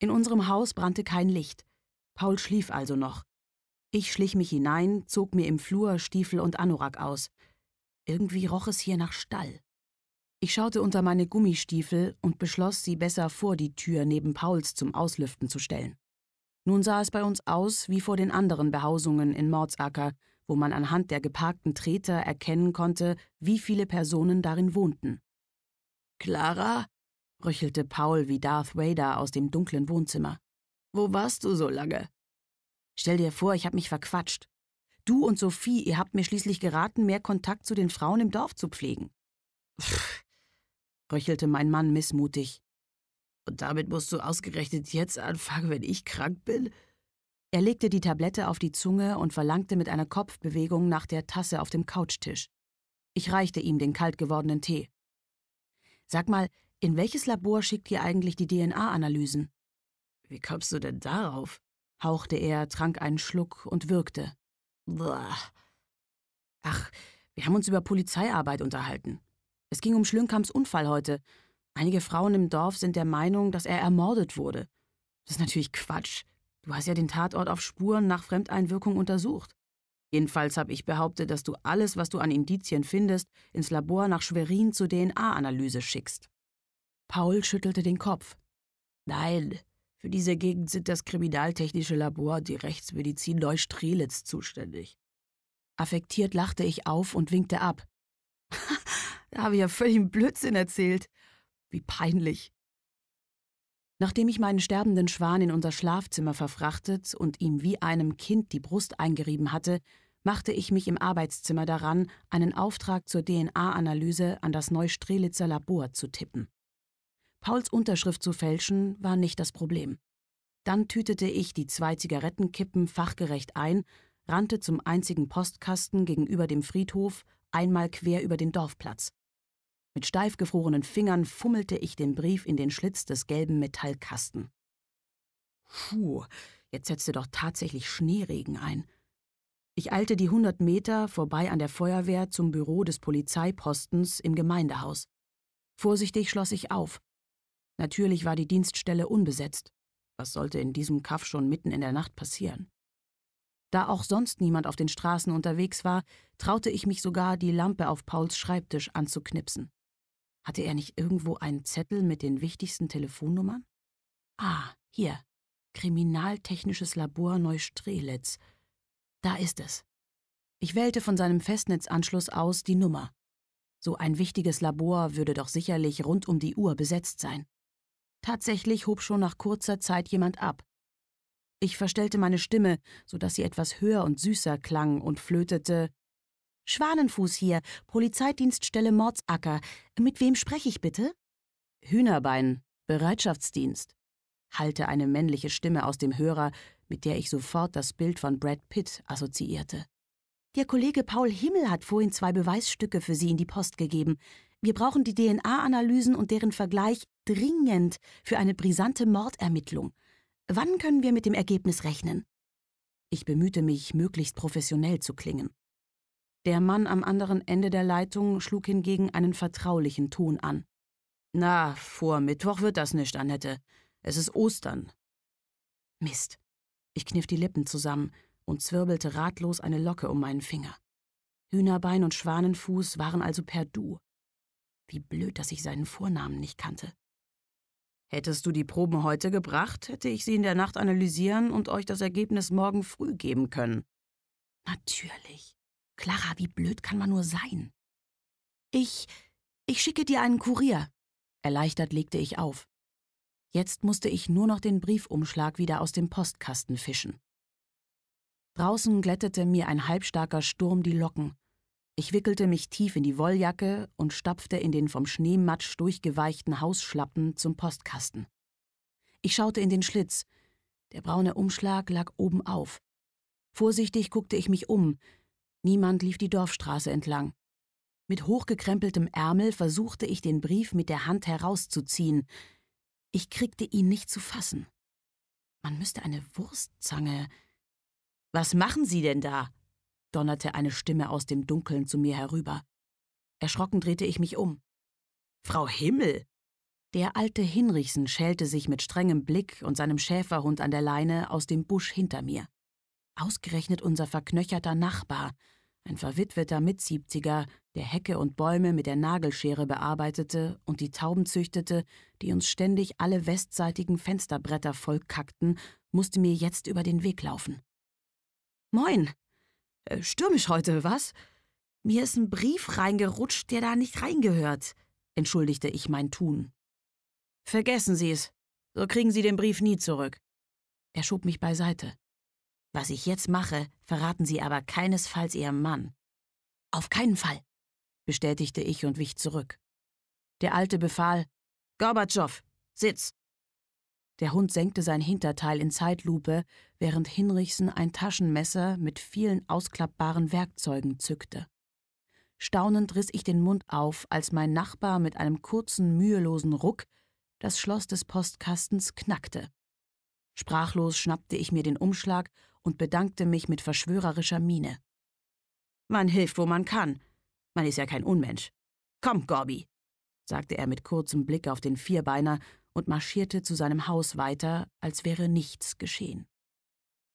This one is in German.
In unserem Haus brannte kein Licht. Paul schlief also noch. Ich schlich mich hinein, zog mir im Flur Stiefel und Anorak aus. Irgendwie roch es hier nach Stall. Ich schaute unter meine Gummistiefel und beschloss, sie besser vor die Tür neben Pauls zum Auslüften zu stellen. Nun sah es bei uns aus wie vor den anderen Behausungen in Mordsacker, wo man anhand der geparkten Treter erkennen konnte, wie viele Personen darin wohnten. Clara, röchelte Paul wie Darth Vader aus dem dunklen Wohnzimmer. Wo warst du so lange? Stell dir vor, ich hab mich verquatscht. Du und Sophie, ihr habt mir schließlich geraten, mehr Kontakt zu den Frauen im Dorf zu pflegen. Pff, röchelte mein Mann missmutig. Und damit musst du ausgerechnet jetzt anfangen, wenn ich krank bin? Er legte die Tablette auf die Zunge und verlangte mit einer Kopfbewegung nach der Tasse auf dem Couchtisch. Ich reichte ihm den kalt gewordenen Tee. Sag mal, in welches Labor schickt ihr eigentlich die DNA-Analysen? Wie kommst du denn darauf? hauchte er, trank einen Schluck und wirkte. Boah. Ach, wir haben uns über Polizeiarbeit unterhalten. Es ging um Schlünkamps Unfall heute. Einige Frauen im Dorf sind der Meinung, dass er ermordet wurde. Das ist natürlich Quatsch. Du hast ja den Tatort auf Spuren nach Fremdeinwirkung untersucht. Jedenfalls habe ich behauptet, dass du alles, was du an Indizien findest, ins Labor nach Schwerin zur DNA-Analyse schickst. Paul schüttelte den Kopf. Nein, für diese Gegend sind das kriminaltechnische Labor und die Rechtsmedizin Neustrelitz zuständig. Affektiert lachte ich auf und winkte ab. da habe ich ja völligen Blödsinn erzählt. Wie peinlich. Nachdem ich meinen sterbenden Schwan in unser Schlafzimmer verfrachtet und ihm wie einem Kind die Brust eingerieben hatte, machte ich mich im Arbeitszimmer daran, einen Auftrag zur DNA-Analyse an das Neustrelitzer Labor zu tippen. Pauls Unterschrift zu fälschen, war nicht das Problem. Dann tütete ich die zwei Zigarettenkippen fachgerecht ein, rannte zum einzigen Postkasten gegenüber dem Friedhof, einmal quer über den Dorfplatz. Mit steif gefrorenen Fingern fummelte ich den Brief in den Schlitz des gelben Metallkasten. Puh, jetzt setzte doch tatsächlich Schneeregen ein. Ich eilte die hundert Meter vorbei an der Feuerwehr zum Büro des Polizeipostens im Gemeindehaus. Vorsichtig schloss ich auf, Natürlich war die Dienststelle unbesetzt. Was sollte in diesem Kaff schon mitten in der Nacht passieren? Da auch sonst niemand auf den Straßen unterwegs war, traute ich mich sogar, die Lampe auf Pauls Schreibtisch anzuknipsen. Hatte er nicht irgendwo einen Zettel mit den wichtigsten Telefonnummern? Ah, hier. Kriminaltechnisches Labor Neustrelitz. Da ist es. Ich wählte von seinem Festnetzanschluss aus die Nummer. So ein wichtiges Labor würde doch sicherlich rund um die Uhr besetzt sein. Tatsächlich hob schon nach kurzer Zeit jemand ab. Ich verstellte meine Stimme, so dass sie etwas höher und süßer klang und flötete Schwanenfuß hier, Polizeidienststelle Mordsacker. Mit wem spreche ich bitte? Hühnerbein, Bereitschaftsdienst, hallte eine männliche Stimme aus dem Hörer, mit der ich sofort das Bild von Brad Pitt assoziierte. Der Kollege Paul Himmel hat vorhin zwei Beweisstücke für Sie in die Post gegeben. Wir brauchen die DNA-Analysen und deren Vergleich dringend für eine brisante Mordermittlung. Wann können wir mit dem Ergebnis rechnen? Ich bemühte mich, möglichst professionell zu klingen. Der Mann am anderen Ende der Leitung schlug hingegen einen vertraulichen Ton an. Na, vor Mittwoch wird das nicht, Annette. Es ist Ostern. Mist. Ich kniff die Lippen zusammen und zwirbelte ratlos eine Locke um meinen Finger. Hühnerbein und Schwanenfuß waren also per Du. Wie blöd, dass ich seinen Vornamen nicht kannte. Hättest du die Proben heute gebracht, hätte ich sie in der Nacht analysieren und euch das Ergebnis morgen früh geben können. Natürlich. Clara, wie blöd kann man nur sein? Ich. ich schicke dir einen Kurier. Erleichtert legte ich auf. Jetzt musste ich nur noch den Briefumschlag wieder aus dem Postkasten fischen. Draußen glättete mir ein halbstarker Sturm die Locken ich wickelte mich tief in die Wolljacke und stapfte in den vom Schneematsch durchgeweichten Hausschlappen zum Postkasten. Ich schaute in den Schlitz. Der braune Umschlag lag oben auf. Vorsichtig guckte ich mich um. Niemand lief die Dorfstraße entlang. Mit hochgekrempeltem Ärmel versuchte ich, den Brief mit der Hand herauszuziehen. Ich kriegte ihn nicht zu fassen. Man müsste eine Wurstzange. Was machen Sie denn da? donnerte eine Stimme aus dem Dunkeln zu mir herüber. Erschrocken drehte ich mich um. Frau Himmel! Der alte Hinrichsen schälte sich mit strengem Blick und seinem Schäferhund an der Leine aus dem Busch hinter mir. Ausgerechnet unser verknöcherter Nachbar, ein verwitweter Mitsiebziger, der Hecke und Bäume mit der Nagelschere bearbeitete und die Tauben züchtete, die uns ständig alle westseitigen Fensterbretter vollkackten, musste mir jetzt über den Weg laufen. Moin, äh, Stürmisch heute, was? Mir ist ein Brief reingerutscht, der da nicht reingehört, entschuldigte ich mein Tun. Vergessen Sie es, so kriegen Sie den Brief nie zurück. Er schob mich beiseite. Was ich jetzt mache, verraten Sie aber keinesfalls Ihrem Mann. Auf keinen Fall, bestätigte ich und wich zurück. Der Alte befahl, Gorbatschow, sitz! Der Hund senkte sein Hinterteil in Zeitlupe, während Hinrichsen ein Taschenmesser mit vielen ausklappbaren Werkzeugen zückte. Staunend riss ich den Mund auf, als mein Nachbar mit einem kurzen, mühelosen Ruck das Schloss des Postkastens knackte. Sprachlos schnappte ich mir den Umschlag und bedankte mich mit verschwörerischer Miene. Man hilft, wo man kann. Man ist ja kein Unmensch. Komm, Gorbi, sagte er mit kurzem Blick auf den Vierbeiner und marschierte zu seinem Haus weiter, als wäre nichts geschehen.